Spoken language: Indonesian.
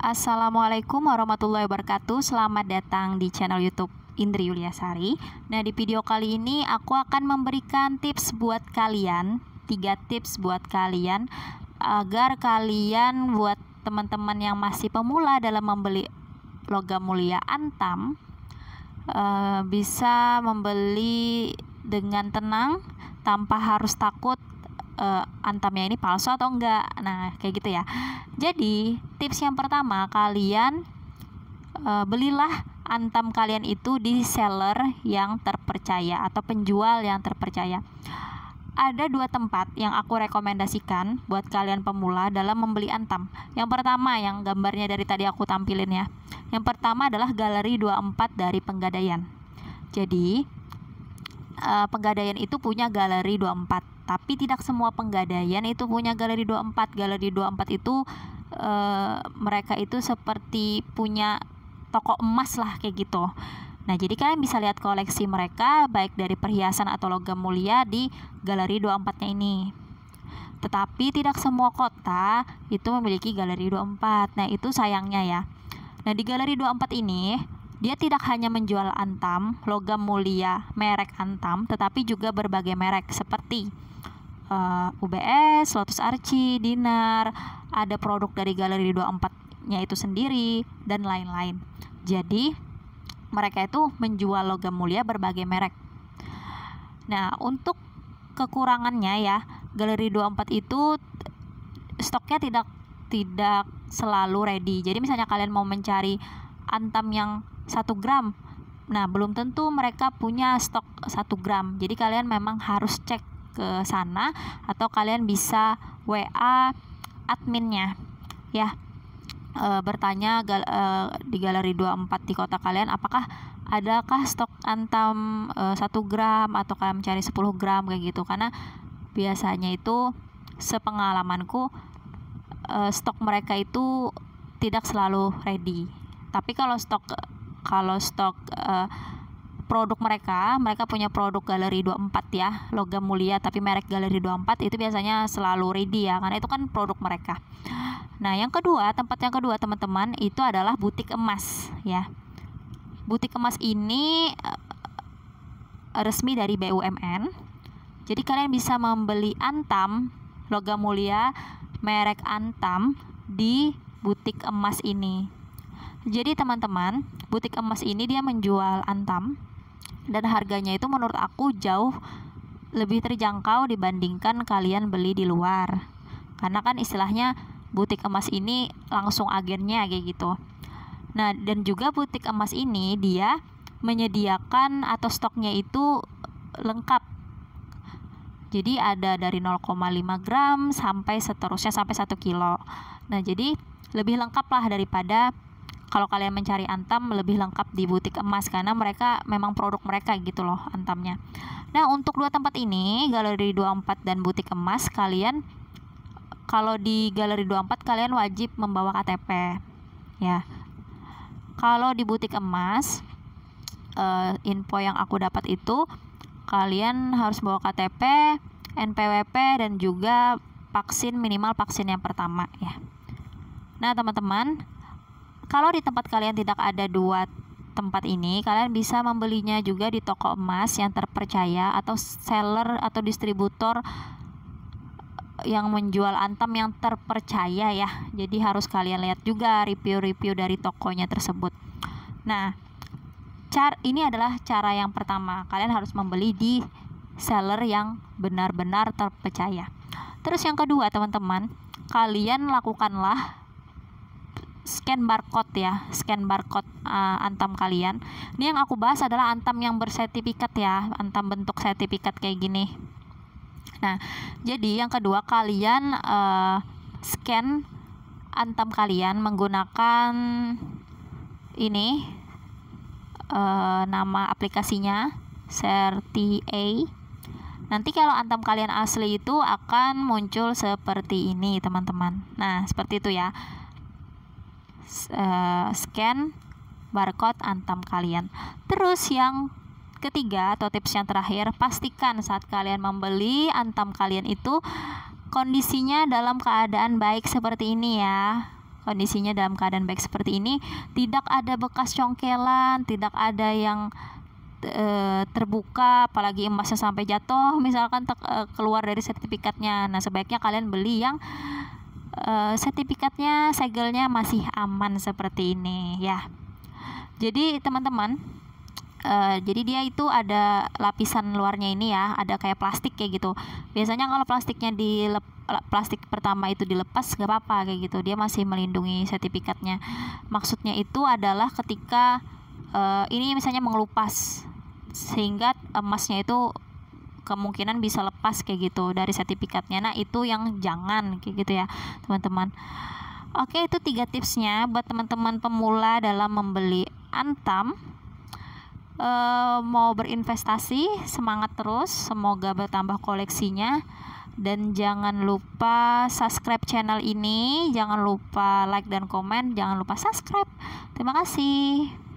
Assalamualaikum warahmatullahi wabarakatuh. Selamat datang di channel YouTube Indri Yuliasari. Nah, di video kali ini aku akan memberikan tips buat kalian, tiga tips buat kalian agar kalian buat teman-teman yang masih pemula dalam membeli logam mulia antam eh, bisa membeli dengan tenang tanpa harus takut uh, antamnya ini palsu atau enggak. Nah, kayak gitu ya. Jadi, tips yang pertama kalian uh, belilah antam kalian itu di seller yang terpercaya atau penjual yang terpercaya. Ada dua tempat yang aku rekomendasikan buat kalian pemula dalam membeli antam. Yang pertama yang gambarnya dari tadi aku tampilin ya. Yang pertama adalah Galeri 24 dari Penggadaian. Jadi, uh, eh, penggadaian itu punya galeri 24 tapi tidak semua penggadaian itu punya galeri 24 galeri 24 itu uh, mereka itu seperti punya toko emas lah kayak gitu Nah, jadi kalian bisa lihat koleksi mereka baik dari perhiasan atau logam mulia di galeri 24-nya ini. Tetapi tidak semua kota itu memiliki galeri 24. Nah, itu sayangnya ya. Nah, di galeri 24 ini dia tidak hanya menjual Antam, logam mulia, merek Antam, tetapi juga berbagai merek seperti uh, eh, UBS, Lotus Archie, Dinar, ada produk dari Galeri 24-nya itu sendiri dan lain-lain. Jadi mereka itu menjual logam mulia berbagai merek. Nah, untuk kekurangannya ya, Galeri 24 itu stoknya tidak tidak selalu ready. Jadi misalnya kalian mau mencari antam yang 1 gram nah belum tentu mereka punya stok 1 gram jadi kalian memang harus cek ke sana atau kalian bisa WA adminnya ya e, bertanya gal, e, di galeri 24 di kota kalian apakah adakah stok antam e, 1 gram atau kalian mencari 10 gram kayak gitu karena biasanya itu sepengalamanku e, stok mereka itu tidak selalu ready tapi kalau stok kalau stok uh, produk mereka, mereka punya produk Galeri 24 ya, logam mulia tapi merek Galeri 24 itu biasanya selalu ready ya, karena itu kan produk mereka. Nah, yang kedua, tempat yang kedua teman-teman itu adalah butik emas ya. Butik emas ini eh, resmi dari BUMN. Jadi kalian bisa membeli antam logam mulia merek antam di butik emas ini jadi teman-teman, butik emas ini dia menjual antam dan harganya itu menurut aku jauh lebih terjangkau dibandingkan kalian beli di luar. Karena kan istilahnya butik emas ini langsung agennya kayak gitu. Nah, dan juga butik emas ini dia menyediakan atau stoknya itu lengkap. Jadi ada dari 0,5 gram sampai seterusnya sampai 1 kilo. Nah, jadi lebih lengkap lah daripada kalau kalian mencari Antam lebih lengkap di butik emas karena mereka memang produk mereka gitu loh Antamnya. Nah, untuk dua tempat ini, Galeri 24 dan butik emas, kalian kalau di Galeri 24 kalian wajib membawa KTP. Ya. Kalau di butik emas uh, info yang aku dapat itu kalian harus bawa KTP, NPWP dan juga vaksin minimal vaksin yang pertama ya. Nah, teman-teman, kalau di tempat kalian tidak ada dua tempat ini, kalian bisa membelinya juga di toko emas yang terpercaya atau seller atau distributor yang menjual antam yang terpercaya ya. Jadi harus kalian lihat juga review-review dari tokonya tersebut. Nah, car ini adalah cara yang pertama. Kalian harus membeli di seller yang benar-benar terpercaya. Terus yang kedua, teman-teman, kalian lakukanlah scan barcode ya, scan barcode uh, antam kalian. Ini yang aku bahas adalah antam yang bersertifikat ya, antam bentuk sertifikat kayak gini. Nah, jadi yang kedua kalian uh, scan antam kalian menggunakan ini uh, nama aplikasinya Serti A. Nanti kalau antam kalian asli itu akan muncul seperti ini, teman-teman. Nah, seperti itu ya. Eh, scan barcode antam kalian. Terus yang ketiga atau tips yang terakhir, pastikan saat kalian membeli antam kalian itu kondisinya dalam keadaan baik seperti ini ya. Kondisinya dalam keadaan baik seperti ini, tidak ada bekas congkelan, tidak ada yang e, terbuka apalagi emasnya sampai jatuh misalkan te, e, eh, keluar dari sertifikatnya. Nah, sebaiknya kalian beli yang Eh, sertifikatnya segelnya masih aman seperti ini ya jadi teman-teman Uh, jadi dia itu ada lapisan luarnya ini ya, ada kayak plastik kayak gitu. Biasanya kalau plastiknya di plastik pertama itu dilepas gak apa-apa kayak gitu. Dia masih melindungi sertifikatnya. Maksudnya itu adalah ketika uh, ini misalnya mengelupas sehingga emasnya itu kemungkinan bisa lepas kayak gitu dari sertifikatnya nah itu yang jangan kayak gitu ya teman-teman oke itu tiga tipsnya buat teman-teman pemula dalam membeli antam e, mau berinvestasi semangat terus semoga bertambah koleksinya dan jangan lupa subscribe channel ini jangan lupa like dan komen jangan lupa subscribe terima kasih